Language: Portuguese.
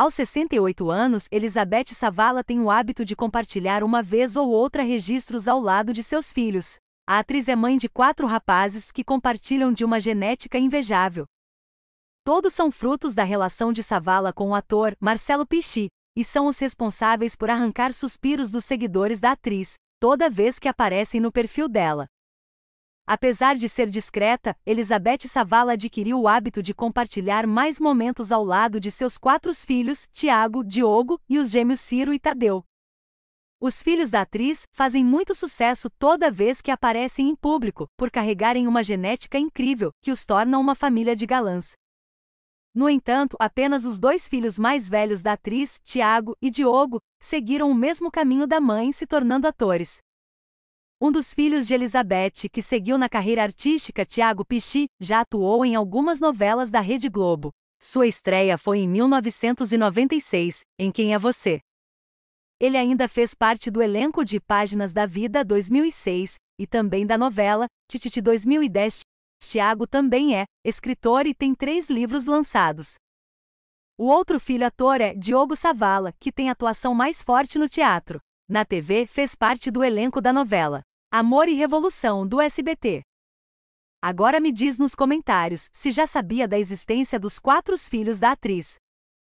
Aos 68 anos, Elizabeth Savala tem o hábito de compartilhar uma vez ou outra registros ao lado de seus filhos. A atriz é mãe de quatro rapazes que compartilham de uma genética invejável. Todos são frutos da relação de Savala com o ator Marcelo Pichi e são os responsáveis por arrancar suspiros dos seguidores da atriz, toda vez que aparecem no perfil dela. Apesar de ser discreta, Elizabeth Savala adquiriu o hábito de compartilhar mais momentos ao lado de seus quatro filhos, Tiago, Diogo e os gêmeos Ciro e Tadeu. Os filhos da atriz fazem muito sucesso toda vez que aparecem em público, por carregarem uma genética incrível, que os torna uma família de galãs. No entanto, apenas os dois filhos mais velhos da atriz, Tiago e Diogo, seguiram o mesmo caminho da mãe se tornando atores. Um dos filhos de Elizabeth, que seguiu na carreira artística Tiago Pichi, já atuou em algumas novelas da Rede Globo. Sua estreia foi em 1996, em Quem é Você? Ele ainda fez parte do elenco de Páginas da Vida 2006 e também da novela Tititi 2010. Tiago também é escritor e tem três livros lançados. O outro filho ator é Diogo Savala, que tem atuação mais forte no teatro. Na TV fez parte do elenco da novela Amor e Revolução do SBT. Agora me diz nos comentários se já sabia da existência dos quatro filhos da atriz.